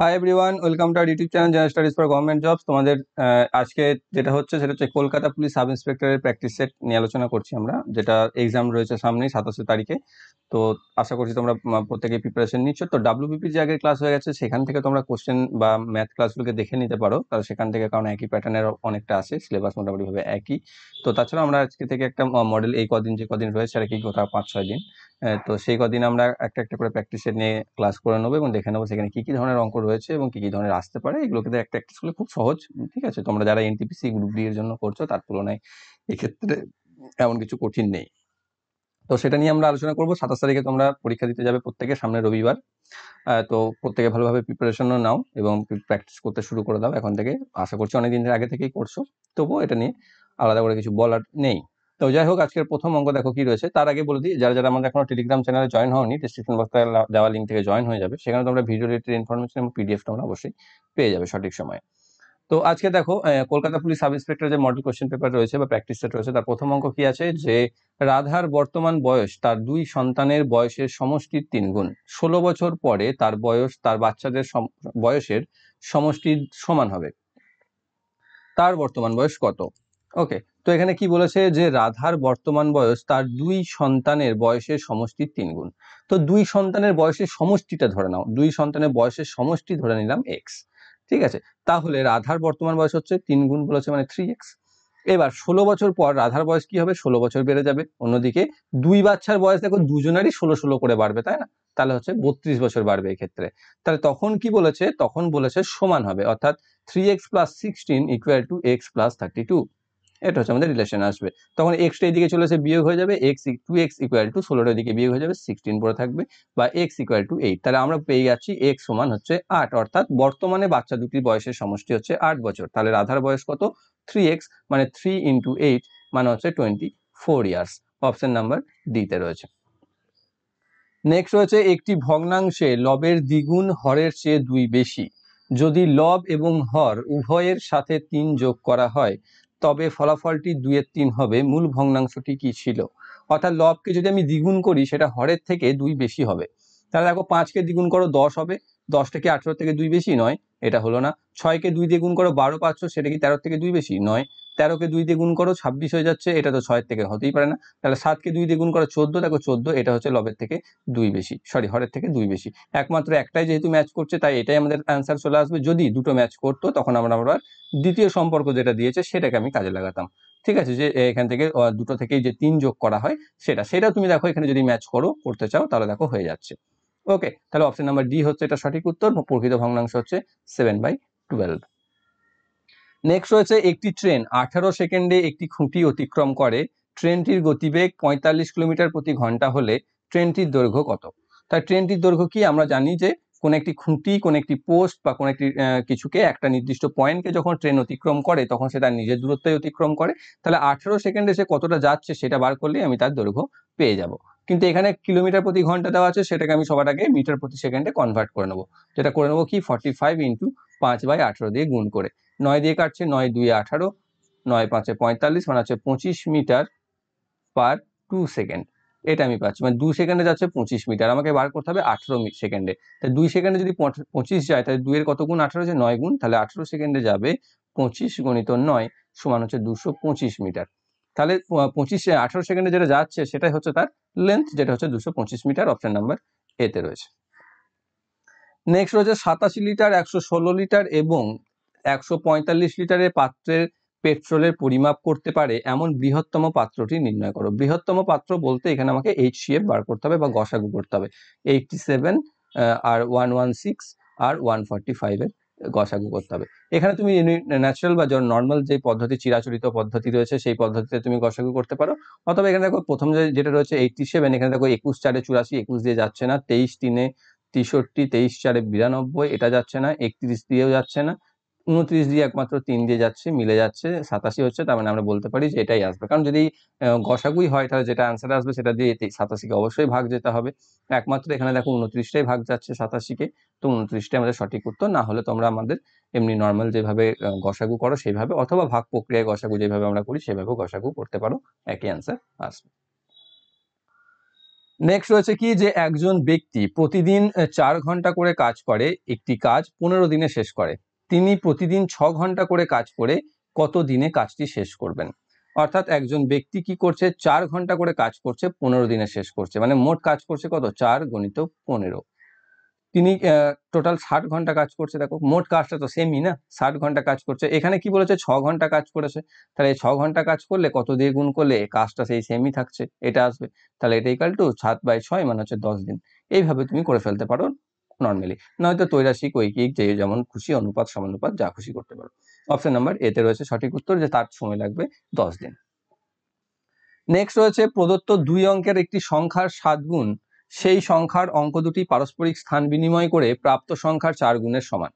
high everyone welcome to our YouTube channel General Studies for government jobs তোমাদের আজকে যেটা হচ্ছে সেটা হচ্ছে কলকাতা পুলিশ সাব ইন্সপেক্টরের প্র্যাকটিস সেট নিয়ে আলোচনা করছি আমরা যেটা এক্সাম রয়েছে সামনেই সাতাশে তারিখে তো আশা করছি তোমরা প্রত্যেকে প্রিপারেশন নিচ্ছ তো ডাব্লিউবিপির যে আগের ক্লাস হয়ে গেছে সেখান থেকে তোমরা কোশ্চেন বা ম্যাথ ক্লাসগুলোকে দেখে নিতে পারো তাহলে সেখান থেকে কারণ একই প্যাটার্নের অনেকটা আসে সিলেবাস মোটামুটিভাবে একই তো তাছাড়া আমরা আজকে থেকে একটা মডেল এই কদিন যে কদিন রয়েছে আর কি কোথাও পাঁচ ছয় দিন তো সেই কদিন আমরা একটা একটা করে প্র্যাকটিসে নিয়ে ক্লাস করে নেবো এবং দেখে নেবো সেখানে কী কী ধরনের অঙ্ক রয়েছে এবং কী কী ধরনের আসতে পারে এগুলো কিন্তু একটা প্র্যাকটিস করলে খুব সহজ ঠিক আছে তোমরা যারা এনটিপিসি গ্রুপ ডি এর জন্য করছো তার তুলনায় এক্ষেত্রে এমন কিছু কঠিন নেই তো সেটা নিয়ে আমরা আলোচনা করবো সাতাশ তারিখে তোমরা পরীক্ষা দিতে যাবে প্রত্যেকে সামনে রবিবার তো প্রত্যেকে ভালোভাবে প্রিপারেশনও নাও এবং প্র্যাকটিস করতে শুরু করে দাও এখন থেকে আশা করছি অনেক দিনের আগে থেকেই করছো তবুও এটা নিয়ে আলাদা করে কিছু বলার নেই তো যাই হোক আজকের প্রথম অঙ্গ দেখো কি রয়েছে তার আগে বলে দিই যারা যারা আমাদের এখনো টেলিগ্রাম চ্যানেলে জয়েন হয়নি ডিসক্রিপশন বক্সে দেওয়া লিঙ্ক থেকে জয়েন হয়ে যাবে সেখানে তোমরা ভিডিও রিলেটেড ইনফরমেশন এবং পিডিএফ তোমরা অবশ্যই পেয়ে যাবে সঠিক সময়ে তো আজকে দেখো কলকাতা পুলিশ সাব ইন্সপেক্টর যে মডেল কোশ্চেন পেপার রয়েছে বা প্র্যাকটিস সেট রয়েছে তার প্রথম অঙ্ক কি আছে যে রাধার বর্তমান বয়স তার দুই সন্তানের বয়সের সমষ্টির তিন গুণ ষোলো বছর পরে তার বয়স তার বাচ্চাদের বয়সের সমষ্টির সমান হবে তার বর্তমান বয়স কত ওকে তো এখানে কি বলেছে যে রাধার বর্তমান বয়স তার দুই সন্তানের বয়সের সমষ্টির তিন গুণ তো দুই সন্তানের বয়সের সমষ্টিটা ধরে নাও দুই সন্তানের বয়সের সমষ্টি ধরে নিলাম এক্স ঠিক আছে তাহলে রাধার বর্তমান বয়স হচ্ছে তিন গুণ বলেছে মানে থ্রি এক্স এবার ষোলো বছর পর রাধার বয়স কি হবে ষোলো বছর বেড়ে যাবে অন্যদিকে দুই বাচ্চার বয়স দেখো দুজনেরই ষোলো ষোলো করে বাড়বে তাই না তাহলে হচ্ছে বত্রিশ বছর বাড়বে ক্ষেত্রে তাহলে তখন কি বলেছে তখন বলেছে সমান হবে অর্থাৎ three x plus sixteen equal to x plus thirty two এটা হচ্ছে আমাদের রিলেশন আসবে তখন এক্সটা এদিকে চলে আসে বিয়োগ হয়ে যাবে x two x equal to ষোলোটা এদিকে বিয়োগ হয়ে যাবে সিক্সটিন পরে থাকবে বা এক্স ইকুয়াল টু এইট তাহলে আমরা পেয়ে যাচ্ছি এক্স সমান হচ্ছে আট অর্থাৎ বর্তমানে বাচ্চা দুটির বয়সের সমষ্টি হচ্ছে আট বছর তাহলে রাধার বয়স কত থ্রি এক্স মানে থ্রি ইন্টু এইট মানে হচ্ছে twenty four years option number ডিতে রয়েছে নেক্সট রয়েছে একটি ভগ্নাংশে লবের দ্বিগুণ হরের চেয়ে দুই বেশি যদি লব এবং হর উভয়ের সাথে তিন যোগ করা হয় তবে ফলাফলটি দুয়ের তিন হবে মূল ভগ্নাংশটি কি ছিল অর্থাৎ লবকে যদি আমি দ্বিগুণ করি সেটা হরের থেকে দুই বেশি হবে তাহলে দেখো পাঁচকে দ্বিগুণ করো দশ হবে দশ থেকে আঠেরো থেকে দুই বেশি নয় এটা হলো না ছয়কে দুই দিয়ে গুণ করো বারো পাঁচশো সেটা কি তেরো থেকে দুই বেশি নয় তেরোকে দুই দিয়ে গুণ করো ছাব্বিশ হয়ে যাচ্ছে এটা তো ছয়ের থেকে হতেই পারে না তাহলে সাতকে দুই দিয়ে গুণ করো চোদ্দ দেখো চোদ্দ এটা হচ্ছে লবের থেকে দুই বেশি সরি হরের থেকে দুই বেশি একমাত্র একটাই যেহেতু ম্যাচ করছে তাই এটাই আমাদের অ্যান্সার চলে আসবে যদি দুটো ম্যাচ করতো তখন আমরা আবার দ্বিতীয় সম্পর্ক যেটা দিয়েছে সেটাকে আমি কাজে লাগাতাম ঠিক আছে যে এখান থেকে দুটো থেকেই যে তিন যোগ করা হয় সেটা সেটা তুমি দেখো এখানে যদি ম্যাচ করো করতে চাও তাহলে দেখো হয়ে যাচ্ছে ওকে তাহলে অপশন নাম্বার ডি হচ্ছে এটা সঠিক উত্তর প্রকৃত ভগ্নাংশ হচ্ছে সেভেন বাই টুয়েলভ নেক্সট রয়েছে একটি ট্রেন আঠারো সেকেন্ডে একটি খুঁটি অতিক্রম করে ট্রেনটির গতিবেগ পঁয়তাল্লিশ কিলোমিটার প্রতি ঘন্টা হলে ট্রেনটির দৈর্ঘ্য কত তাই ট্রেনটির দৈর্ঘ্য কি আমরা জানি যে কোন একটি খুঁটি কোন একটি পোস্ট বা কোন একটি কিছুকে একটা নির্দিষ্ট পয়েন্টকে যখন ট্রেন অতিক্রম করে তখন সে তার নিজের দূরত্বই অতিক্রম করে তাহলে আঠেরো সেকেন্ডে সে কতটা যাচ্ছে সেটা বার করলেই আমি তার দৈর্ঘ্য পেয়ে যাব কিন্তু এখানে কিলোমিটার প্রতি ঘন্টা দেওয়া আছে সেটাকে আমি সবার আগে মিটার প্রতি সেকেন্ডে কনভার্ট করে নেবো যেটা করে নেবো কি ফর্টি ফাইভ ইন্টু পাঁচ বাই আঠেরো দিয়ে গুণ করে নয় দিয়ে কাটছে নয় দুই আঠারো নয় পাঁচে পঁয়তাল্লিশ মানে হচ্ছে পঁচিশ মিটার পার টু সেকেন্ড এটা আমি পাচ্ছি মানে দু সেকেন্ডে যাচ্ছে পঁচিশ মিটার আমাকে বার করতে হবে আঠেরো সেকেন্ডে তাই দুই সেকেন্ডে যদি পঁচিশ যায় তাহলে দুইয়ের কত গুণ আঠেরো যে নয় গুণ তাহলে আঠেরো সেকেন্ডে যাবে পঁচিশ গণিত নয় সমান হচ্ছে দুশো পঁচিশ মিটার তাহলে পঁচিশ আঠেরো সেকেন্ডে যেটা যাচ্ছে সেটাই হচ্ছে তার লেন্থ যেটা হচ্ছে দুশো পঁচিশ মিটার অপশন নাম্বার এতে রয়েছে নেক্সট রয়েছে সাতাশি লিটার একশো ষোলো লিটার এবং একশো পঁয়তাল্লিশ লিটারের পাত্রের পেট্রোলের পরিমাপ করতে পারে এমন বৃহত্তম পাত্রটি নির্ণয় করো বৃহত্তম পাত্র বলতে এখানে আমাকে এইচ বার করতে হবে বা গসাগু করতে হবে এইটটি সেভেন আর ওয়ান ওয়ান সিক্স আর ওয়ান ফর্টি ফাইভের গসাগু করতে হবে এখানে তুমি ন্যাচারাল বা নর্মাল যে পদ্ধতি চিরাচরিত পদ্ধতি রয়েছে সেই পদ্ধতিতে তুমি গসাগু করতে পারো অথবা এখানে দেখো প্রথম যে যেটা রয়েছে এইটটি সেভেন এখানে দেখো একুশ চারে চুরাশি একুশ দিয়ে যাচ্ছে না তেইশ তিনে তেষট্টি তেইশ চারে বিরানব্বই এটা যাচ্ছে না একত্রিশ দিয়েও যাচ্ছে না উনত্রিশ দিয়ে একমাত্র তিন দিয়ে যাচ্ছে মিলে যাচ্ছে সাতাশি হচ্ছে তার মানে আমরা বলতে পারি যে এটাই আসবে কারণ যদি গসাগুই হয় তাহলে যেটা অ্যান্সার আসবে সেটা দিয়ে সাতাশিকে অবশ্যই ভাগ যেতে হবে একমাত্র এখানে দেখো উনত্রিশটাই ভাগ যাচ্ছে সাতাশিকে তো উনত্রিশটাই আমাদের সঠিক উত্তর না হলে তোমরা আমাদের এমনি নর্মাল যেভাবে গসাগু করো সেইভাবে অথবা ভাগ প্রক্রিয়ায় গসাগু যেভাবে আমরা করি সেভাবেও গসাগু করতে পারো একই অ্যান্সার আসবে নেক্সট রয়েছে কি যে একজন ব্যক্তি প্রতিদিন চার ঘন্টা করে কাজ করে একটি কাজ পনেরো দিনে শেষ করে তিনি প্রতিদিন ছ ঘন্টা করে কাজ করে কত দিনে কাজটি শেষ করবেন অর্থাৎ একজন ব্যক্তি কি করছে চার ঘন্টা করে কাজ করছে পনেরো দিনে শেষ করছে মানে মোট কাজ করছে কত চার গণিত পনেরো তিনি টোটাল ষাট ঘন্টা কাজ করছে দেখো মোট কাজটা তো সেমই না ষাট ঘন্টা কাজ করছে এখানে কি বলেছে ছ ঘন্টা কাজ করেছে তাহলে ছ ঘন্টা কাজ করলে কত দিয়ে গুণ করলে কাজটা সেই সেমই থাকছে এটা আসবে তাহলে এটা ইকাল টু সাত বাই ছয় মানে হচ্ছে দশ দিন এইভাবে তুমি করে ফেলতে পারো নর্মালি নয়তো তৈরাসিক ঐকিক যে যেমন খুশি অনুপাত সমানুপাত যা খুশি করতে পারো অপশন নাম্বার এতে রয়েছে সঠিক উত্তর যে তার সময় লাগবে দশ দিন নেক্সট রয়েছে প্রদত্ত দুই অঙ্কের একটি সংখ্যার সাত গুণ সেই সংখ্যার অঙ্ক দুটি পারস্পরিক স্থান বিনিময় করে প্রাপ্ত সংখ্যার চার গুণের সমান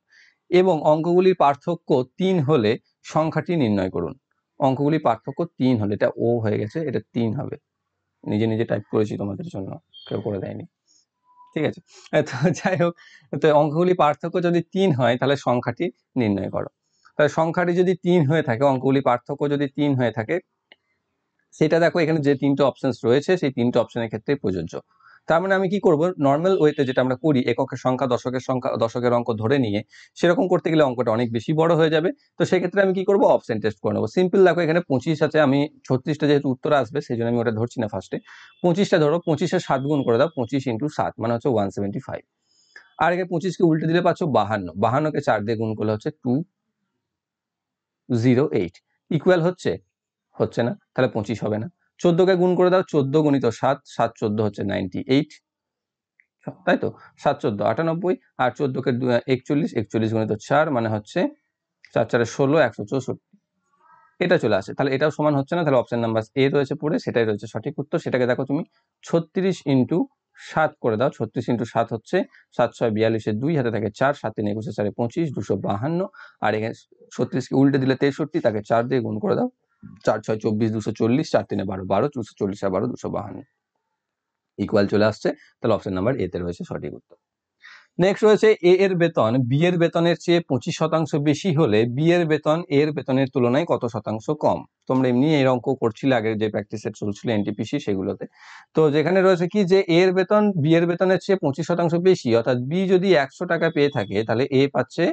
এবং অঙ্কগুলির পার্থক্য তিন হলে সংখ্যাটি নির্ণয় করুন অঙ্কগুলির পার্থক্য তিন হলে এটা ও হয়ে গেছে এটা তিন হবে নিজে নিজে টাইপ করেছি তোমাদের জন্য কেউ করে দেয়নি ঠিক আছে তো যাই হোক তো অঙ্কগুলি পার্থক্য যদি তিন হয় তাহলে সংখ্যাটি নির্ণয় করো তাহলে সংখ্যাটি যদি তিন হয়ে থাকে অঙ্কগুলি পার্থক্য যদি তিন হয়ে থাকে সেটা দেখো এখানে যে তিনটে অপশানস রয়েছে সেই তিনটে অপশানের ক্ষেত্রে প্রযোজ্য তার মানে আমি কি করব নর্মাল ওয়েতে যেটা আমরা করি এককের সংখ্যা দশকের সংখ্যা দশকের অঙ্ক ধরে নিয়ে সেরকম করতে গেলে অঙ্কটা অনেক বেশি বড় হয়ে যাবে তো সেক্ষেত্রে আমি কি করব অপশন টেস্ট করে নেবো সিম্পল দেখো এখানে পঁচিশ আছে আমি ছত্রিশটা যেহেতু উত্তর আসবে সেই জন্য আমি ওটা ধরছি না ফার্স্টে পঁচিশটা ধরো পঁচিশে সাত গুণ করে দাও পঁচিশ ইন্টু সাত মানে হচ্ছে ওয়ান সেভেন্টি ফাইভ আর একে পঁচিশকে উল্টে দিলে পাচ্ছ বাহান্ন বাহান্নকে চার দিয়ে গুণ করলে হচ্ছে টু জিরো এইট ইকুয়াল হচ্ছে হচ্ছে না তাহলে পঁচিশ হবে না চোদ্দোকে গুণ করে দাও চোদ্দ গুণিত সাত সাত চোদ্দ হচ্ছে নাইনটি এইট তাই তো সাত চোদ্দ আটানব্বই আর চোদ্দোকে একচল্লিশ একচল্লিশ গুণিত চার মানে হচ্ছে চার চারে ষোলো একশো চৌষট্টি এটা চলে আসে তাহলে এটাও সমান হচ্ছে না তাহলে অপশন নাম্বার এ রয়েছে পড়ে সেটাই রয়েছে সঠিক উত্তর সেটাকে দেখো তুমি ছত্রিশ ইন্টু সাত করে দাও ছত্রিশ ইন্টু সাত হচ্ছে সাত ছয় বিয়াল্লিশে দুই হাতে থাকে চার সাত তিন একুশে চারে পঁচিশ দুশো বাহান্ন আর এখানে ছত্রিশকে উল্টে দিলে তেষট্টি তাকে চার দিয়ে গুণ করে দাও চার ছয় চব্বিশ দুশো চল্লিশ চার তিনে বারো বারো দুশো চল্লিশ আর বারো দুশো বাহান্ন ইকুয়াল চলে আসছে তাহলে অপশন নাম্বার এতে রয়েছে সঠিক উত্তর নেক্সট রয়েছে এ এর বেতন বি এর বেতনের চেয়ে পঁচিশ শতাংশ বেশি হলে বি এর বেতন এর বেতনের তুলনায় কত শতাংশ কম তোমরা এমনি এই অঙ্ক করছিলে আগের যে প্র্যাকটিস সেট চলছিল এনটিপিসি সেগুলোতে তো যেখানে রয়েছে কি যে এর বেতন বি এর বেতনের চেয়ে পঁচিশ শতাংশ বেশি অর্থাৎ বি যদি একশো টাকা পেয়ে থাকে তাহলে এ পাচ্ছে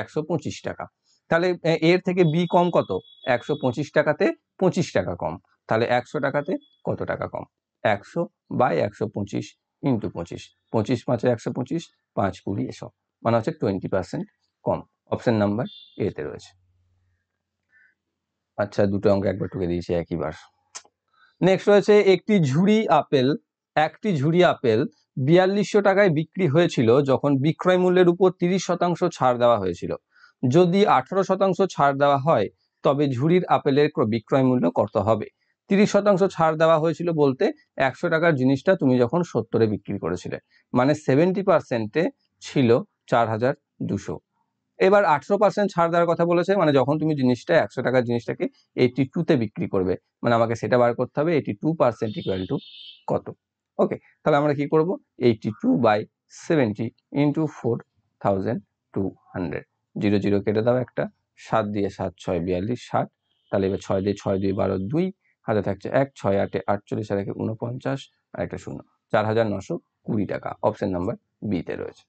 একশো টাকা তাহলে এর থেকে বি কম কত একশো পঁচিশ টাকাতে পঁচিশ টাকা কম তাহলে একশো টাকাতে কত টাকা কম একশো বাই একশো পঁচিশ ইন্টু পঁচিশ পঁচিশ পাঁচে একশো পঁচিশ পাঁচ কুড়ি এসব মানে হচ্ছে টোয়েন্টি পার্সেন্ট কম অপশন নাম্বার এতে রয়েছে আচ্ছা দুটো অঙ্ক একবার টুকে দিয়েছি একইবার নেক্সট রয়েছে একটি ঝুড়ি আপেল একটি ঝুড়ি আপেল বিয়াল্লিশশো টাকায় বিক্রি হয়েছিল যখন বিক্রয় মূল্যের উপর তিরিশ শতাংশ ছাড় দেওয়া হয়েছিল যদি আঠারো শতাংশ ছাড় দেওয়া হয় তবে ঝুড়ির আপেলের বিক্রয় মূল্য কত হবে তিরিশ শতাংশ ছাড় দেওয়া হয়েছিল বলতে একশো টাকার জিনিসটা তুমি যখন সত্তরে বিক্রি করেছিলে মানে সেভেন্টি পার্সেন্টে ছিল চার হাজার দুশো এবার আঠেরো পার্সেন্ট ছাড় দেওয়ার কথা বলেছে মানে যখন তুমি জিনিসটা একশো টাকার জিনিসটাকে এইটি টুতে বিক্রি করবে মানে আমাকে সেটা বার করতে হবে eighty two percent equal to কত ওকে তাহলে আমরা কি করব eighty two by seventy into four thousand two hundred zero zero কেটে দাও একটা সাত দিয়ে সাত ছয় বিয়াল্লিশ ষাট তাহলে এবার ছয় দিয়ে ছয় দুই বারো দুই হাতে থাকছে এক ছয় আটে আটচল্লিশ আর একে উনপঞ্চাশ আর একটা শূন্য চার হাজার নশো কুড়ি টাকা অপশন নাম্বার বিতে রয়েছে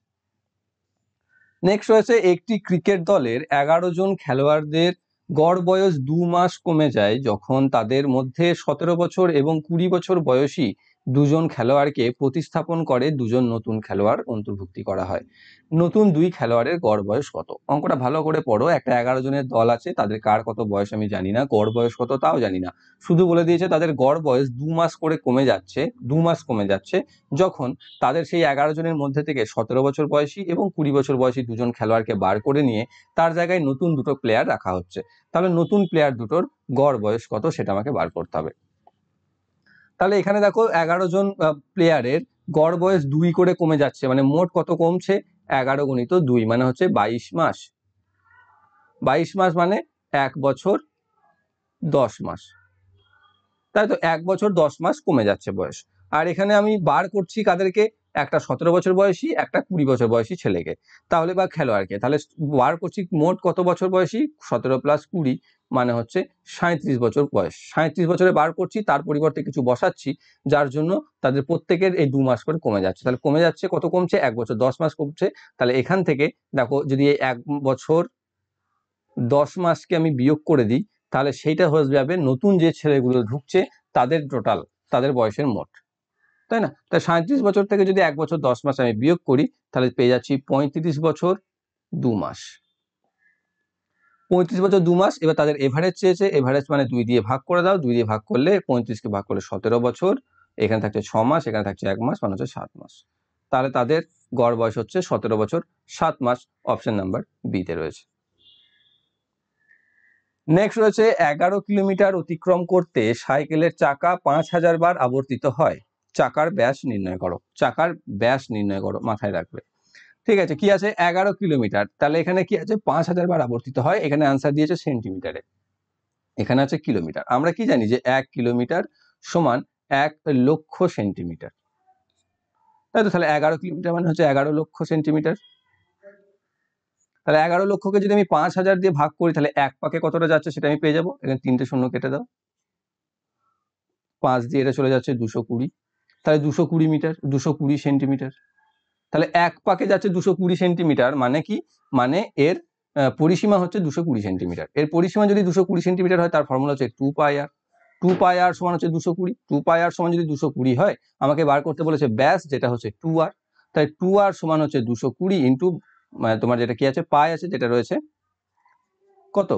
নেক্সট রয়েছে একটি ক্রিকেট দলের এগারো জন খেলোয়াড়দের গড় বয়স দু মাস কমে যায় যখন তাদের মধ্যে সতেরো বছর এবং কুড়ি বছর বয়সী দুজন খেলোয়াড়কে প্রতিস্থাপন করে দুজন নতুন খেলোয়াড় অন্তর্ভুক্তি করা হয় নতুন দুই খেলোয়াড়ের গড় বয়স কত অঙ্কটা ভালো করে পড়ো একটা এগারো জনের দল আছে তাদের কার কত বয়স আমি জানি না গড় বয়স কত তাও জানি না শুধু বলে দিয়েছে তাদের গড় বয়স দু মাস করে কমে যাচ্ছে দু মাস কমে যাচ্ছে যখন তাদের সেই এগারো জনের মধ্যে থেকে সতেরো বছর বয়সী এবং কুড়ি বছর বয়সী দুজন খেলোয়াড়কে বার করে নিয়ে তার জায়গায় নতুন দুটো প্লেয়ার রাখা হচ্ছে তাহলে নতুন প্লেয়ার দুটোর গড় বয়স কত সেটা আমাকে বার করতে হবে তাহলে এখানে দেখো এগারো জন প্লেয়ারের গড় বয়স দুই করে কমে যাচ্ছে মানে মোট কত কমছে এগারো গণিত দুই মানে হচ্ছে বাইশ মাস বাইশ মাস মানে এক বছর দশ মাস তাই তো এক বছর দশ মাস কমে যাচ্ছে বয়স আর এখানে আমি বার করছি কাদেরকে একটা সতেরো বছর বয়সী একটা কুড়ি বছর বয়সী ছেলেকে তাহলে বা খেলোয়াড়কে তাহলে বার করছি মোট কত বছর বয়সী সতেরো প্লাস কুড়ি মানে হচ্ছে সাঁত্রিশ বছর বয়স সাঁত্রিশ বছরে বার করছি তার পরিবর্তে কিছু বসাচ্ছি যার জন্য তাদের প্রত্যেকের এই দু মাস করে কমে যাচ্ছে তাহলে কমে যাচ্ছে কত কমছে এক বছর দশ মাস কমছে তাহলে এখান থেকে দেখো যদি এই এক বছর দশ মাসকে আমি বিয়োগ করে দিই তাহলে সেইটা হয়ে যাবে নতুন যে ছেলেগুলো ঢুকছে তাদের টোটাল তাদের বয়সের মোট তাই না তাই সাঁত্রিশ বছর থেকে যদি এক বছর দশ মাস আমি বিয়োগ করি তাহলে পেয়ে যাচ্ছি পঁয়ত্রিশ বছর দু মাস পঁয়ত্রিশ বছর দু মাস এবার তাদের এভারেজ চেয়েছে এভারেজ মানে দুই দিয়ে ভাগ করে দাও দুই দিয়ে ভাগ করলে পঁয়ত্রিশকে ভাগ করলে সতেরো বছর এখানে থাকছে ছ মাস এখানে থাকছে এক মাস মানে হচ্ছে সাত মাস তাহলে তাদের গড় বয়স হচ্ছে সতেরো বছর সাত মাস অপশন নাম্বার বিতে রয়েছে নেক্সট রয়েছে এগারো কিলোমিটার অতিক্রম করতে সাইকেলের চাকা পাঁচ হাজার বার আবর্তিত হয় চাকার ব্যাস নির্ণয় করো চাকার ব্যাস নির্ণয় করো মাথায় রাখবে ঠিক আছে কি আছে এগারো কিলোমিটার তাহলে এখানে কি আছে পাঁচ হাজার বার আবর্তিত হয় এখানে আনসার দিয়েছে সেন্টিমিটারে এখানে আছে কিলোমিটার আমরা কি জানি যে এক কিলোমিটার সমান এক লক্ষ সেন্টিমিটার তাই তো তাহলে এগারো কিলোমিটার মানে হচ্ছে এগারো লক্ষ সেন্টিমিটার তাহলে এগারো লক্ষকে যদি আমি পাঁচ হাজার দিয়ে ভাগ করি তাহলে এক পাকে কতটা যাচ্ছে সেটা আমি পেয়ে যাবো এখানে তিনটে শূন্য কেটে দাও পাঁচ দিয়ে এটা চলে যাচ্ছে দুশো কুড়ি তাহলে দুশো কুড়ি মিটার দুশো কুড়ি সেন্টিমিটার তাহলে এক পাকে যাচ্ছে দুশো কুড়ি সেন্টিমিটার মানে কি মানে এর পরিসীমা হচ্ছে দুশো কুড়ি সেন্টিমিটার এর পরিসীমা যদি দুশো কুড়ি সেন্টিমিটার হয় তার ফর্মুলা হচ্ছে টু পাই আর টু পাই আর সমান হচ্ছে দুশো কুড়ি টু পাই আর সমান যদি দুশো কুড়ি হয় আমাকে বার করতে বলেছে ব্যাস যেটা হচ্ছে টু আর তাই টু আর সমান হচ্ছে দুশো কুড়ি ইন্টু তোমার যেটা কি আছে পাই আছে যেটা রয়েছে কত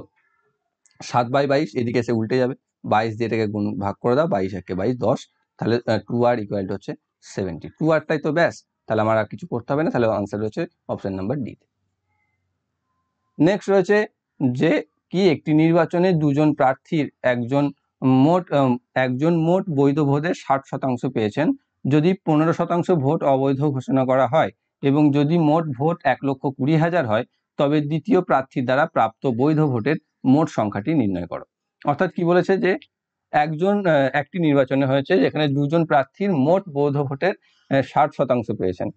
সাত বাই বাইশ এদিকে এসে উল্টে যাবে বাইশ দিয়ে এটাকে গুণ ভাগ করে দাও বাইশ একে বাইশ দশ তাহলে টু আর ইকুয়াল হচ্ছে সেভেন্টি টু আরটাই তো ব্যাস তাহলে আমার আর কিছু করতে হবে না তাহলে আনসার রয়েছে অপশান নাম্বার ডিতে নেক্সট রয়েছে যে কি একটি নির্বাচনে দুজন প্রার্থীর একজন মোট একজন মোট বৈধ ভোটের ষাট শতাংশ পেয়েছেন যদি পনেরো শতাংশ ভোট অবৈধ ঘোষণা করা হয় এবং যদি মোট ভোট এক লক্ষ কুড়ি হাজার হয় তবে দ্বিতীয় প্রার্থীর দ্বারা প্রাপ্ত বৈধ ভোটের মোট সংখ্যাটি নির্ণয় করো অর্থাৎ কি বলেছে যে একজন একটি নির্বাচনে হয়েছে যেখানে দুজন প্রার্থীর মোট বৈধ ভোটের ষাট শতাংশ পেয়েছেন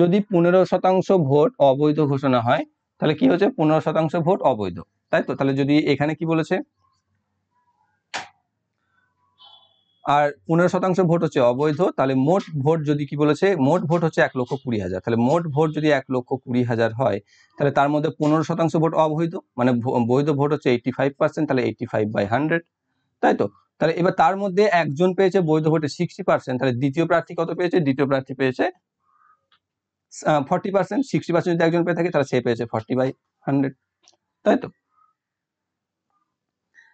যদি পনেরো শতাংশ ভোট অবৈধ ঘোষণা হয় তাহলে কি হচ্ছে পনেরো শতাংশ ভোট অবৈধ তাই তো তাহলে যদি এখানে কি বলেছে আর পনেরো শতাংশ ভোট হচ্ছে অবৈধ তাহলে মোট ভোট যদি কি বলেছে মোট ভোট হচ্ছে এক লক্ষ কুড়ি হাজার তাহলে মোট ভোট যদি এক লক্ষ কুড়ি হাজার হয় তাহলে তার মধ্যে পনেরো শতাংশ ভোট অবৈধ মানে বৈধ ভোট হচ্ছে এইটটি ফাইভ পার্সেন্ট তাহলে এইটটি ফাইভ বাই হান্ড্রেড তাই তো তাহলে এবার তার মধ্যে একজন পেয়েছে বৈধ ভোটে সিক্সটি পার্সেন্ট তাহলে দ্বিতীয় প্রার্থী কত পেয়েছে দ্বিতীয় প্রার্থী পেয়েছে ফর্টি পার্সেন্ট সিক্সটি পার্সেন্ট যদি একজন পেয়ে থাকে তাহলে সে পেয়েছে ফর্টি বাই হান্ড্রেড তাই তো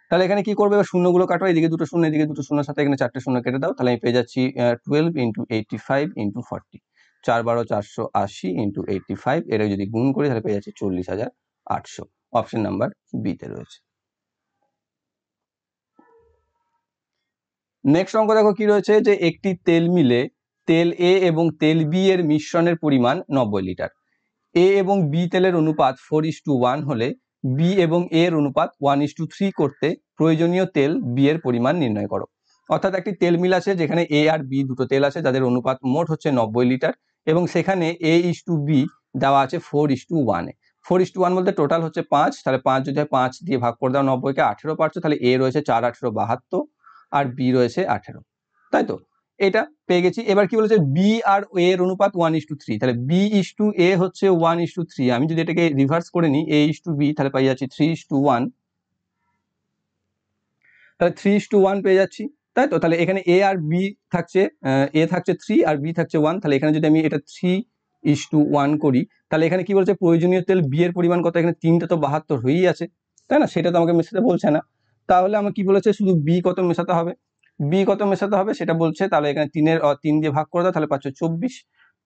তাহলে এখানে কি করবে শূন্যগুলো কাটো এদিকে দুটো শূন্য এদিকে দুটো শূন্যের সাথে এখানে চারটে শূন্য কেটে দাও তাহলে আমি পেয়ে যাচ্ছি twelve into eighty five into forty চার বারো চারশো আশি ইন্টু এইটি ফাইভ এটা যদি গুণ করি তাহলে পেয়ে যাচ্ছি চল্লিশ হাজার আটশো অপশন নাম্বার বিতে রয়েছে নেক্সট অঙ্ক দেখো কি রয়েছে যে একটি তেল মিলে তেল এ এবং তেল বি এর মিশ্রণের পরিমাণ নব্বই লিটার এ এবং বি তেলের অনুপাত ফোর ইস টু ওয়ান হলে বি এবং এ এর অনুপাত ওয়ান ইস টু থ্রি করতে প্রয়োজনীয় তেল বি এর পরিমাণ নির্ণয় করো অর্থাৎ একটি তেল মিল আছে যেখানে এ আর বি দুটো তেল আছে যাদের অনুপাত মোট হচ্ছে নব্বই লিটার এবং সেখানে এ ইস টু বি দেওয়া আছে ফোর ইস টু ওয়ানে ফোর ইস টু ওয়ান বলতে টোটাল হচ্ছে পাঁচ তাহলে পাঁচ যদি হয় পাঁচ দিয়ে ভাগ করে দাও নব্বইকে আঠেরো পারছো তাহলে এ রয়েছে চার আঠেরো বাহাত্তর আর বি রয়েছে আঠেরো তাই তো এটা পেয়ে গেছি এবার কি বলেছে বি আর এ এর অনুপাত ওয়ান ইস টু থ্রি তাহলে বি ইস টু এ হচ্ছে ওয়ান ইস টু থ্রি আমি যদি এটাকে রিভার্স করে নিই এ ইস টু বি তাহলে পাই যাচ্ছি থ্রি ইস টু ওয়ান তাহলে থ্রি ইস টু ওয়ান পেয়ে যাচ্ছি তাই তো তাহলে এখানে এ আর বি থাকছে এ থাকছে থ্রি আর বি থাকছে ওয়ান তাহলে এখানে যদি আমি এটা থ্রি ইস টু ওয়ান করি তাহলে এখানে কি বলছে প্রয়োজনীয় তেল বি এর পরিমাণ কত এখানে তিনটা তো বাহাত্তর হয়েই আছে তাই না সেটা তো আমাকে মেসেজে বলছে না তাহলে আমার কি বলেছে শুধু বি কত মেশাতে হবে বি কত মেশাতে হবে সেটা বলছে তাহলে এখানে তিনের তিন দিয়ে ভাগ করে দাও তাহলে পাচ্ছ চব্বিশ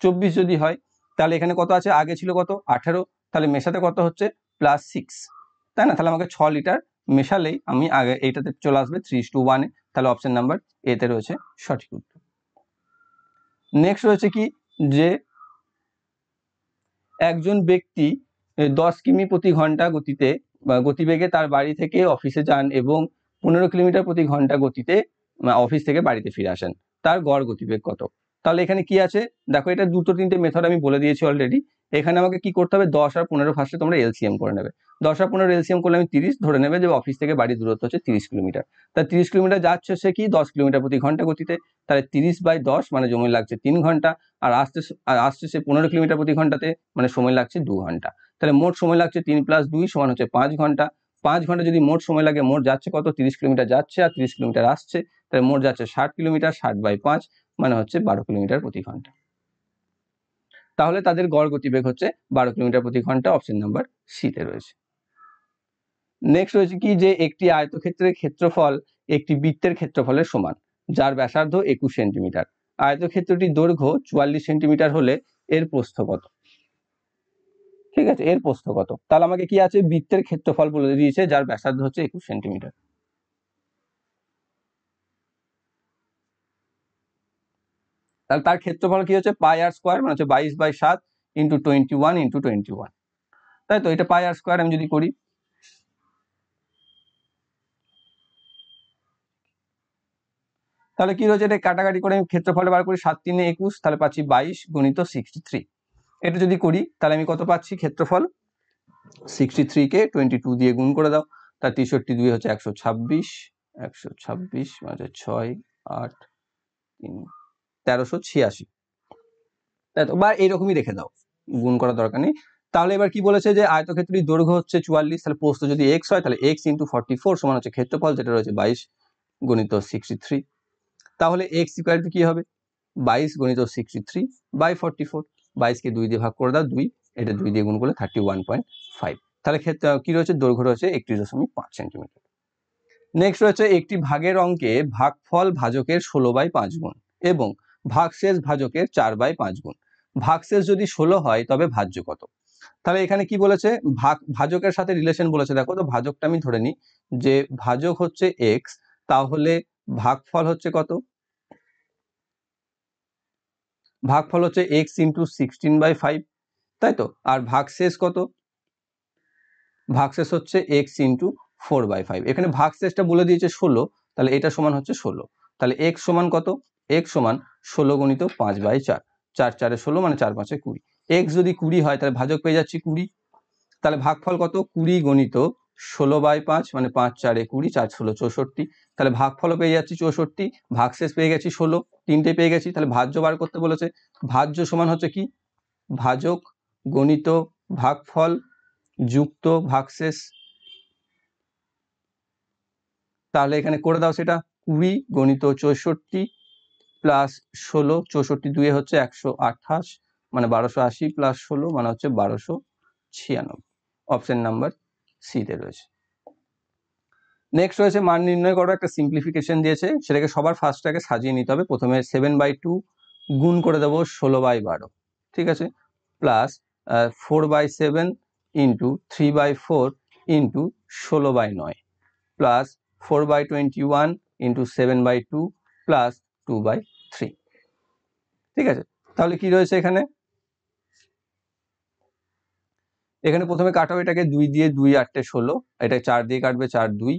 চব্বিশ যদি হয় তাহলে এখানে কত আছে আগে ছিল কত আঠেরো তাহলে মেশাতে কত হচ্ছে প্লাস সিক্স তাই না তাহলে আমাকে ছ লিটার মেশালেই আমি আগে এইটাতে চলে আসবে থ্রি টু ওয়ানে তাহলে অপশান নাম্বার এতে রয়েছে সঠিক উত্তর নেক্সট রয়েছে কি যে একজন ব্যক্তি দশ কিমি প্রতি ঘন্টা গতিতে গতিবেগে তার বাড়ি থেকে অফিসে যান এবং পনেরো কিলোমিটার প্রতি ঘন্টা গতিতে অফিস থেকে বাড়িতে ফিরে আসেন তার গড় গতিবেগ কত তাহলে এখানে কি আছে দেখো এটা দুটো তিনটে মেথড আমি বলে দিয়েছি অলরেডি এখানে আমাকে কি করতে হবে দশ আর পনেরো ফার্স্টে তোমরা এলসিএম করে নেবে দশ আর পনেরো এলসিএম করলে আমি তিরিশ ধরে নেবে যে অফিস থেকে বাড়ির দূরত্ব হচ্ছে তিরিশ কিলোমিটার তা তিরিশ কিলোমিটার যাচ্ছে সে কি দশ কিলোমিটার প্রতি ঘন্টা গতিতে তাহলে তিরিশ বাই দশ মানে সময় লাগছে তিন ঘন্টা আর আসতে আর আসছে সে পনেরো কিলোমিটার প্রতি ঘন্টাতে মানে সময় লাগছে দু ঘন্টা তাহলে মোট সময় লাগছে তিন প্লাস দুই সমান হচ্ছে পাঁচ ঘন্টা পাঁচ ঘন্টা যদি মোট সময় লাগে মোট যাচ্ছে কত তিরিশ কিলোমিটার যাচ্ছে আর তিরিশ কিলোমিটার আসছে তাহলে মোট যাচ্ছে ষাট কিলোমিটার ষাট বাই পাঁচ মানে হচ্ছে বারো কিলোমিটার প্রতি ঘন্টা তাহলে তাদের গড় গতিবেগ হচ্ছে বারো কিলোমিটার প্রতি ঘন্টা অপশন নাম্বার সিতে রয়েছে নেক্সট রয়েছে কি যে একটি আয়তক্ষেত্রের ক্ষেত্রফল একটি বৃত্তের ক্ষেত্রফলের সমান যার ব্যাসার্ধ একুশ সেন্টিমিটার আয়তক্ষেত্রটির দৈর্ঘ্য চুয়াল্লিশ সেন্টিমিটার হলে এর প্রস্থ কত ঠিক আছে এর প্রস্থ কত তাহলে আমাকে কি আছে বৃত্তের ক্ষেত্রফল বলে দিয়েছে যার ব্যাসার্ধ হচ্ছে একুশ সেন্টিমিটার তাহলে তার ক্ষেত্রফল কি হচ্ছে পাই আর স্কোয়ার মানে হচ্ছে বাইশ বাই সাত into twenty one into twenty one তাই তো এটা পাই আর স্কোয়ার আমি যদি করি তাহলে কি রয়েছে এটা কাটাকাটি করে আমি ক্ষেত্রফলটা বার করি সাত তিনে একুশ তাহলে পাচ্ছি বাইশ গণিত সিক্সটি থ্রি এটা যদি করি তাহলে আমি কত পাচ্ছি ক্ষেত্রফল সিক্সটি থ্রিকে টোয়েন্টি টু দিয়ে গুণ করে দাও তার তেষট্টি দুই হচ্ছে একশো ছাব্বিশ একশো ছাব্বিশ মানে ছয় আট তিন তেরোশো ছিয়াশি তাই তো বা এইরকমই রেখে দাও গুণ করার দরকার নেই তাহলে এবার কি বলেছে যে আয়তক্ষেত্রটির দৈর্ঘ্য হচ্ছে চুয়াল্লিশ তাহলে পোস্ত যদি এক্স হয় তাহলে এক্স ইন্টু ফর্টি ফোর সমান হচ্ছে ক্ষেত্রফল যেটা রয়েছে বাইশ গণিত সিক্সটি থ্রি তাহলে এক্স ইকুয়াল টু কী হবে বাইশ গণিত sixty three by forty four বাইশকে দুই দিয়ে ভাগ করে দাও দুই এটা দুই দিয়ে গুণ করলে থার্টি ওয়ান পয়েন্ট ফাইভ তাহলে ক্ষেত্রে কী রয়েছে দৈর্ঘ্য রয়েছে একত্রিশ দশমিক পাঁচ সেন্টিমিটার নেক্সট রয়েছে একটি ভাগের অঙ্কে ভাগফল ভাজকের ষোলো বাই পাঁচ গুণ এবং ভাগশেষ ভাজকের চার বাই পাঁচ গুণ ভাগশেষ যদি ষোলো হয় তবে ভাজ্য কত তাহলে এখানে কি বলেছে ভাগ ভাজকের সাথে রিলেশন বলেছে দেখো তো ভাজকটা আমি ধরে নিই যে ভাজক হচ্ছে এক্স তাহলে ভাগফল হচ্ছে কত ভাগ ফল হচ্ছে x into sixteen by five তাই তো আর ভাগ শেষ কত শেষ হচ্ছে x into four by five এখানে শেষটা বলে দিয়েছে ষোলো তাহলে এটা সমান হচ্ছে ষোলো তাহলে এক্স সমান কত এক্স সমান ষোলো গণিত পাঁচ বাই চার চার চারে ষোলো মানে চার পাঁচে কুড়ি এক্স যদি কুড়ি হয় তাহলে ভাজক পেয়ে যাচ্ছি কুড়ি তাহলে ভাগফল কত কুড়ি গণিত ষোলো বাই পাঁচ মানে পাঁচ চারে কুড়ি চার ষোলো চৌষট্টি তাহলে ভাগ ফলও পেয়ে যাচ্ছি চৌষট্টি শেষ পেয়ে গেছি ষোলো তিনটে পেয়ে গেছি তাহলে ভাজ্য বার করতে বলেছে ভাজ্য সমান হচ্ছে কি ভাজক গণিত ভাগফল যুক্ত ভাগশেষ তাহলে এখানে করে দাও সেটা কুড়ি গণিত চৌষট্টি প্লাস ষোলো চৌষট্টি দুয়ে হচ্ছে একশো আঠাশ মানে বারোশো আশি প্লাস ষোলো মানে হচ্ছে বারোশো ছিয়ানব্বই অপশন নাম্বার সিতে রয়েছে নেক্সট রয়েছে মান নির্ণয় করার একটা সিম্পলিফিকেশন দিয়েছে সেটাকে সবার ফার্স্টটাকে সাজিয়ে নিতে হবে প্রথমে সেভেন বাই টু গুণ করে দেবো ষোলো বাই বারো ঠিক আছে plus four by seven into three by four into ষোলো বাই নয় plus four by twenty one into seven by two plus two by three ঠিক আছে তাহলে কি রয়েছে এখানে এখানে প্রথমে কাটাও এটাকে দুই দিয়ে দুই আটটে ষোলো এটা চার দিয়ে কাটবে চার দুই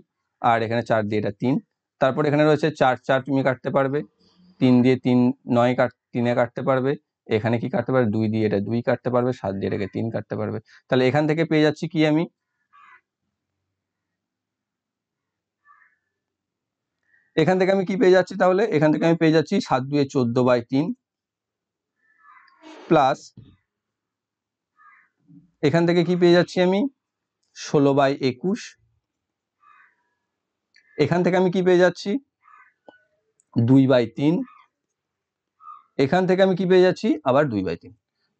আর এখানে চার দিয়ে এটা তিন তারপর এখানে রয়েছে চার চার তুমি কাটতে পারবে তিন দিয়ে তিন নয় কাট তিনে কাটতে পারবে এখানে কি কাটতে পারবে দুই দিয়ে এটা দুই কাটতে পারবে সাত দিয়ে এটাকে তিন কাটতে পারবে তাহলে এখান থেকে পেয়ে যাচ্ছি কি আমি এখান থেকে আমি কি পেয়ে যাচ্ছি তাহলে এখান থেকে আমি পেয়ে যাচ্ছি সাত দুয়ে চোদ্দ বাই তিন প্লাস এখান থেকে কি পেয়ে যাচ্ছি আমি ষোলো বাই একুশ এখান থেকে আমি কি পেয়ে যাচ্ছি দুই বাই তিন এখান থেকে আমি কি পেয়ে যাচ্ছি আবার দুই বাই তিন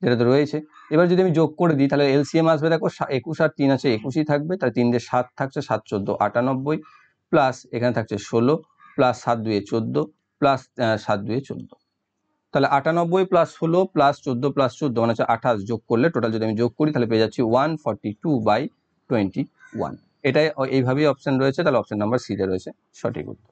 যেটা তো রয়েছে এবার যদি আমি যোগ করে দিই তাহলে এলসিএম আসবে দেখো একুশ আর তিন আছে একুশই থাকবে তাহলে তিন দিয়ে সাত থাকছে সাত চোদ্দো আটানব্বই প্লাস এখানে থাকছে ষোলো প্লাস সাত দুয়ে চোদ্দো প্লাস সাত দুয়ে চোদ্দো তাহলে আটানব্বই প্লাস ষোলো প্লাস চোদ্দো প্লাস চোদ্দো মানে হচ্ছে আঠাশ যোগ করলে টোটাল যদি আমি যোগ করি তাহলে পেয়ে যাচ্ছি one forty two by twenty one এটাই এইভাবেই অপশান রয়েছে তাহলে অপশান নাম্বার সিতে রয়েছে সঠিক উত্তর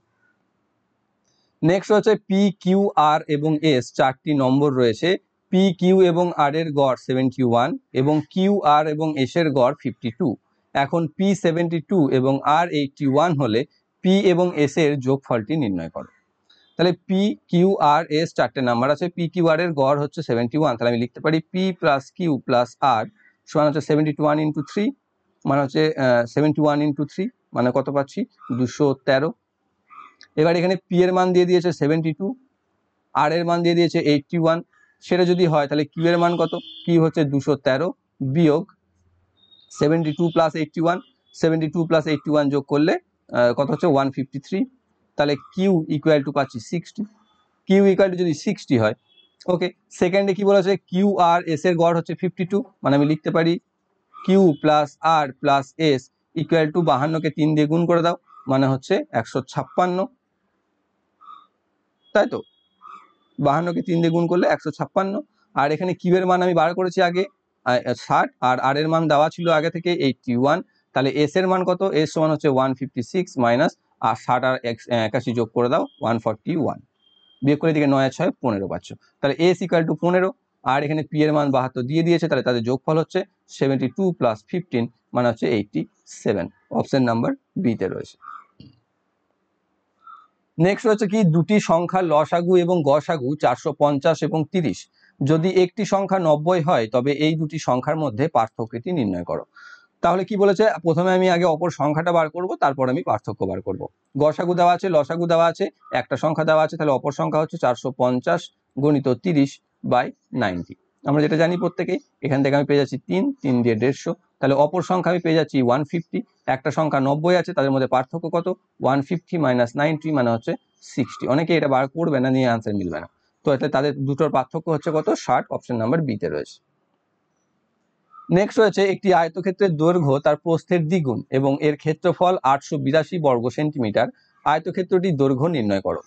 নেক্সট হচ্ছে পি কিউ আর এবং এস চারটি নম্বর রয়েছে পি কিউ এবং আর এর গড় সেভেন্টি ওয়ান এবং কিউ আর এবং এস এর গড় ফিফটি টু এখন পি সেভেন্টি টু এবং আর এইটটি ওয়ান হলে পি এবং এস এর যোগফলটি নির্ণয় করো তাহলে পি কিউ আর এস চারটে নাম্বার আছে পি কিউ আর এর গড় হচ্ছে সেভেন্টি ওয়ান তাহলে আমি লিখতে পারি P plus Q plus R সমান হচ্ছে seventy two one into three মানে হচ্ছে সেভেন্টি ওয়ান ইন্টু থ্রি মানে কত পাচ্ছি দুশো তেরো এবার এখানে পি এর মান দিয়ে দিয়েছে সেভেন্টি টু আর এর মান দিয়ে দিয়েছে এইটটি ওয়ান সেটা যদি হয় তাহলে কিউ এর মান কত কিউ হচ্ছে দুশো তেরো বিয়োগ seventy two plus eighty one seventy two plus eighty one যোগ করলে কত হচ্ছে ওয়ান ফিফটি থ্রি তাহলে কিউ ইকুয়াল টু পাচ্ছি সিক্সটি কিউ ইকুয়াল টু যদি সিক্সটি হয় ওকে সেকেন্ডে কি বলেছে কিউ আর এস এর গড় হচ্ছে ফিফটি টু মানে আমি লিখতে পারি Q plus R plus S equal to বাহান্নকে তিন দিয়ে গুণ করে দাও মানে হচ্ছে একশো ছাপ্পান্ন তাই তো বাহান্নকে তিন দিয়ে গুণ করলে একশো ছাপ্পান্ন আর এখানে কিউয়ের মান আমি বার করেছি আগে ষাট আর আর এর মান দেওয়া ছিল আগে থেকে এইটটি ওয়ান তাহলে এস এর মান কত এস সমান হচ্ছে one fifty six minus R ষাট আর একাশি যোগ করে দাও ওয়ান ফর্টি ওয়ান বিয়োগ করে দিকে নয় ছয় পনেরো পাচ্ছ তাহলে এস ইকুয়াল টু পনেরো আর এখানে পি এর মান বাহাত্তর দিয়ে দিয়েছে তাহলে তাদের যোগফল হচ্ছে সেভেন্টি টু প্লাস ফিফটিন মানে হচ্ছে এইটটি সেভেন অপশন নাম্বার বিতে রয়েছে নেক্সট হচ্ছে কি দুটি সংখ্যা লসাগু এবং গসাগু চারশো পঞ্চাশ এবং তিরিশ যদি একটি সংখ্যা নব্বই হয় তবে এই দুটি সংখ্যার মধ্যে পার্থক্যটি নির্ণয় করো তাহলে কি বলেছে প্রথমে আমি আগে অপর সংখ্যাটা বার করব তারপর আমি পার্থক্য বার করব গসাগু দেওয়া আছে লসাগু দেওয়া আছে একটা সংখ্যা দেওয়া আছে তাহলে অপর সংখ্যা হচ্ছে চারশো পঞ্চাশ গণিত তিরিশ বাই নাইনটি আমরা যেটা জানি প্রত্যেকেই এখান থেকে আমি পেয়ে যাচ্ছি তিন তিন দিয়ে দেড়শো তাহলে অপর সংখ্যা আমি পেয়ে যাচ্ছি ওয়ান ফিফটি একটা সংখ্যা নব্বই আছে তাদের মধ্যে পার্থক্য কত ওয়ান ফিফটি মাইনাস নাইনটি মানে হচ্ছে সিক্সটি অনেকে এটা বার করবে না নিয়ে আনসার মিলবে না তো তাদের দুটোর পার্থক্য হচ্ছে কত ষাট অপশন নাম্বার বিতে রয়েছে নেক্সট রয়েছে একটি আয়তক্ষেত্রের দৈর্ঘ্য তার প্রস্থের দ্বিগুণ এবং এর ক্ষেত্রফল আটশো বিরাশি বর্গ সেন্টিমিটার আয়তক্ষেত্রটির দৈর্ঘ্য নির্ণয় করো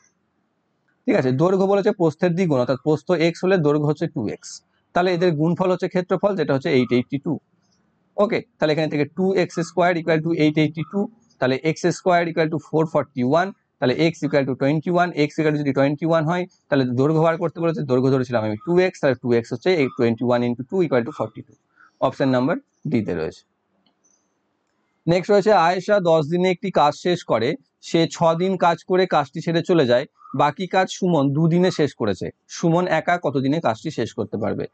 ঠিক আছে দৈর্ঘ্য বলেছে প্রস্থের দ্বিগুণ অর্থাৎ প্রস্থ এক্স হলে দৈর্ঘ্য হচ্ছে টু এক্স তাহলে এদের গুণফল হচ্ছে ক্ষেত্রফল যেটা হচ্ছে এইট এইটটি টু ওকে তাহলে এখানে থেকে two x square equal to eight eighty two তাহলে x square equal to four forty one তাহলে x equal to twenty one x equal to যদি টোয়েন্টি ওয়ান হয় তাহলে দৈর্ঘ্য বার করতে বলেছে দৈর্ঘ্য ধরেছিলাম আমি টু এক্স তাহলে টু এক্স হচ্ছে twenty one into two equal to forty two option number ডিতে রয়েছে নেক্সট রয়েছে আয়েশা দশ দিনে একটি কাজ শেষ করে সে ছ দিন কাজ করে কাজটি ছেড়ে চলে যায় বাকি কাজ সুমন দুদিনে শেষ করেছে সুমন একা কতদিনে কাজটি শেষ করতে পারবে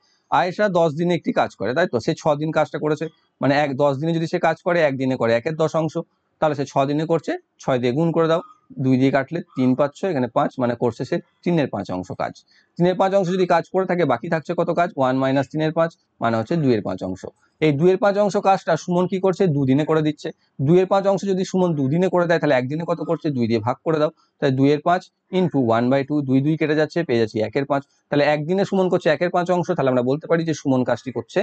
আয়েশা দশ দিনে একটি কাজ করে তাই তো সে ছ দিন কাজটা করেছে মানে এক দশ দিনে যদি সে কাজ করে একদিনে করে একের দশ অংশ তাহলে সে ছ দিনে করছে ছয় দিয়ে গুণ করে দাও দুই দিয়ে কাটলে তিন পাঁচ ছয় এখানে পাঁচ মানে কোর্স শেষে তিনের পাঁচ অংশ কাজ তিনের পাঁচ অংশ যদি কাজ করে থাকে বাকি থাকছে কত কাজ ওয়ান মাইনাস তিনের পাঁচ মানে হচ্ছে দুইয়ের পাঁচ অংশ এই দুইয়ের পাঁচ অংশ কাজটা সুমন কি করছে দুদিনে করে দিচ্ছে দুইয়ের পাঁচ অংশ যদি সুমন দুদিনে করে দেয় তাহলে একদিনে কত করছে দুই দিয়ে ভাগ করে দাও তাহলে দুইয়ের পাঁচ ইন্টু ওয়ান বাই টু দুই দুই কেটে যাচ্ছে পেয়ে যাচ্ছি একের পাঁচ তাহলে একদিনে সুমন করছে একের পাঁচ অংশ তাহলে আমরা বলতে পারি যে সুমন কাজটি করছে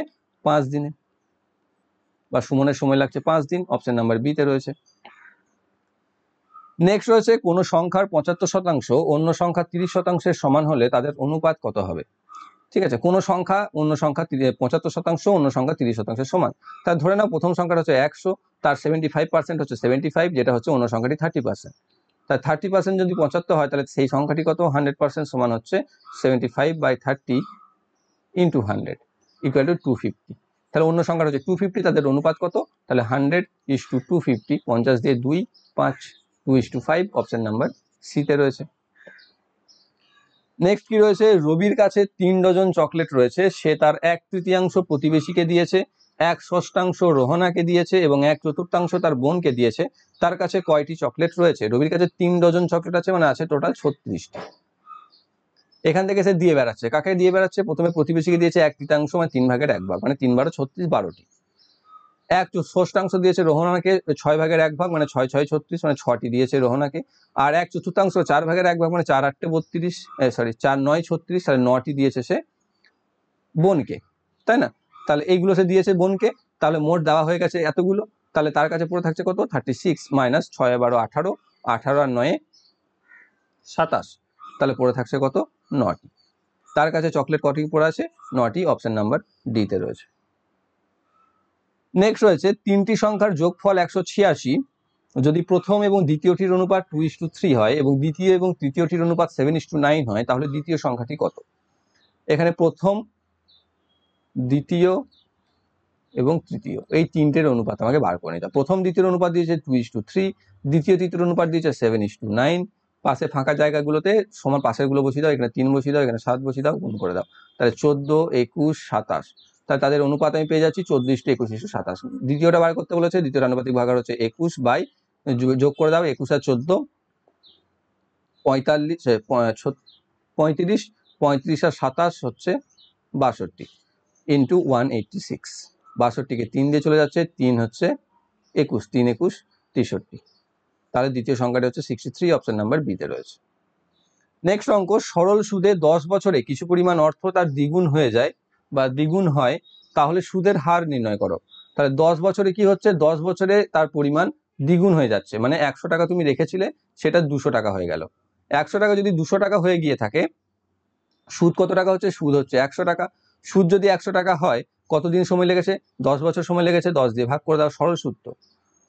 পাঁচ দিনে বা সুমনের সময় লাগছে পাঁচ দিন অপশন নাম্বার বিতে রয়েছে নেক্সট রয়েছে কোনো সংখ্যার পঁচাত্তর শতাংশ অন্য সংখ্যা তিরিশ শতাংশের সমান হলে তাদের অনুপাত কত হবে ঠিক আছে কোনো সংখ্যা অন্য সংখ্যা পঁচাত্তর শতাংশ অন্য সংখ্যা তিরিশ শতাংশের সমান তার ধরে নাও প্রথম সংখ্যাটা হচ্ছে একশো তার সেভেন্টি ফাইভ পার্সেন্ট হচ্ছে সেভেন্টি ফাইভ যেটা হচ্ছে অন্য সংখ্যাটি থার্টি পার্সেন্ট তার থার্টি পার্সেন্ট যদি পঁচাত্তর হয় তাহলে সেই সংখ্যাটি কত হান্ড্রেড পার্সেন্ট সমান হচ্ছে seventy five by thirty into hundred equal to two fifty তাহলে অন্য সংখ্যাটা হচ্ছে টু ফিফটি তাদের অনুপাত কত তাহলে hundred is to two fifty পঞ্চাশ দিয়ে দুই পাঁচ two is to five option number সিতে রয়েছে নেক্সট কি রয়েছে রবির কাছে তিন ডজন চকলেট রয়েছে সে তার এক তৃতীয়াংশ প্রতিবেশীকে দিয়েছে এক ষষ্ঠাংশ রোহনাকে দিয়েছে এবং এক চতুর্থাংশ তার বোনকে দিয়েছে তার কাছে কয়টি চকলেট রয়েছে রবির কাছে তিন ডজন চকলেট আছে মানে আছে টোটাল ছত্রিশটি এখান থেকে সে দিয়ে বেড়াচ্ছে কাকে দিয়ে বেড়াচ্ছে প্রথমে প্রতিবেশীকে দিয়েছে এক তৃতীয়াংশ মানে তিন ভাগের এক ভাগ মানে তিন বারো ছত্রিশ বারোটি এক ষষ্ঠাংশ দিয়েছে রোহনাকে ছয় ভাগের এক ভাগ মানে ছয় ছয় ছত্রিশ মানে ছটি দিয়েছে রোহনাকে আর এক চতুর্থাংশ চার ভাগের এক ভাগ মানে চার আটটে বত্রিশ সরি চার নয় ছত্রিশ আর নটি দিয়েছে সে বোনকে তাই না তাহলে এইগুলো সে দিয়েছে বোনকে তাহলে মোট দেওয়া হয়ে গেছে এতগুলো তাহলে তার কাছে পড়ে থাকছে কত থার্টি সিক্স মাইনাস ছয় বারো আঠারো আঠারো আর নয়ে সাতাশ তাহলে পড়ে থাকছে কত নটি তার কাছে চকলেট কটি পড়ে আছে নটি অপশান নাম্বার ডিতে রয়েছে নেক্সট রয়েছে তিনটি সংখ্যার যোগফল একশো ছিয়াশি যদি প্রথম এবং দ্বিতীয়টির অনুপাত টু ইস টু থ্রি হয় এবং দ্বিতীয় এবং তৃতীয়টির অনুপাত সেভেন ইস টু নাইন হয় তাহলে দ্বিতীয় সংখ্যাটি কত এখানে প্রথম দ্বিতীয় এবং তৃতীয় এই তিনটের অনুপাত আমাকে বার করে নিতে প্রথম দ্বিতীয় অনুপাত দিয়েছে টু ইস টু থ্রি দ্বিতীয় তৃতীয় অনুপাত দিয়েছে সেভেন ইস টু নাইন পাশে ফাঁকা জায়গাগুলোতে সমান পাশেরগুলো বসিয়ে দাও এখানে তিন বসিয়ে দাও এখানে সাত বসিয়ে দাও গুণ করে দাও তাহলে চোদ্দো একুশ সাতাশ তাহলে তাদের অনুপাত আমি পেয়ে যাচ্ছি চৌত্রিশটা একুশ সাতাশ দ্বিতীয়টা বার করতে বলেছে দ্বিতীয় আনুপাতিক ভাগার হচ্ছে একুশ বাই যোগ করে দাও একুশ আর চোদ্দো পঁয়তাল্লিশ পঁয়ত্রিশ পঁয়ত্রিশ আর সাতাশ হচ্ছে বাষট্টি ইন্টু ওয়ান এইটটি সিক্স বাষট্টিকে তিন দিয়ে চলে যাচ্ছে তিন হচ্ছে একুশ তিন একুশ তেষট্টি তাহলে দ্বিতীয় সংখ্যাটা হচ্ছে সিক্সটি থ্রি অপশান নাম্বার বিতে রয়েছে নেক্সট অঙ্ক সরল সুদে দশ বছরে কিছু পরিমাণ অর্থ তার দ্বিগুণ হয়ে যায় বা দ্বিগুণ হয় তাহলে সুদের হার নির্ণয় করো তাহলে দশ বছরে কি হচ্ছে দশ বছরে তার পরিমাণ দ্বিগুণ হয়ে যাচ্ছে মানে একশো টাকা তুমি রেখেছিলে সেটা দুশো টাকা হয়ে গেল একশো টাকা যদি দুশো টাকা হয়ে গিয়ে থাকে সুদ কত টাকা হচ্ছে সুদ হচ্ছে একশো টাকা সুদ যদি একশো টাকা হয় কতদিন সময় লেগেছে দশ বছর সময় লেগেছে দশ দিয়ে ভাগ করে দাও সরল সুদ তো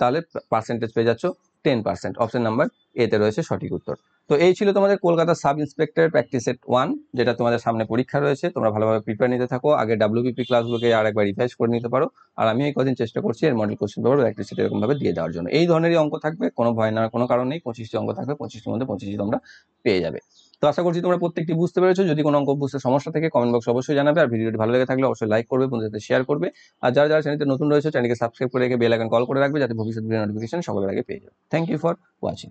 তাহলে পার্সেন্টেজ পেয়ে যাচ্ছ টেন পার্সেন্ট অপশন নাম্বার এতে রয়েছে সঠিক উত্তর তো এই ছিল তোমাদের Kolkata sub inspector practice set one যেটা তোমাদের সামনে পরীক্ষা রয়েছে তোমরা ভালোভাবে প্রিপেয়ার নিতে থাকো আগে ডাব্লিউবিপি ক্লাসগুলোকে আর একবার রিভাইজ করে নিতে পারো আর আমি এই কদিন চেষ্টা করছি এর model question paper practice set এরকমভাবে দিয়ে দেওয়ার জন্য এই ধরনেরই অঙ্ক থাকবে কোনো ভয় নেওয়ার কোনো কারণ নেই পঁচিশটি অঙ্ক থাকবে পঁচিশটির মধ্যে পঁচিশটি তোমরা পেয়ে যাবে তো আশা করছি তোমরা প্রত্যেকটি বুঝতে পেরেছো যদি কোনো অঙ্ক বুঝতে সমস্যা থেকে কমেন্ট বক্স অবশ্যই জানাবে আর ভিডিওটি ভালো লেগে থাকলে অবশ্যই লাইক করবে বন্ধুদের শেয়ার করবে আর যারা যারা চ্যানেলতে নতুন রয়েছে চ্যানেলকে সাবস্ক্রাইব করে রেখে বেল আইকন কল করে রাখবে যাতে ভবিষ্যৎ ভিডিও নোটিফিকেশন সকলের আগে পেয়ে যাবে থ্যাংক ইউ ফর ওয়াচিং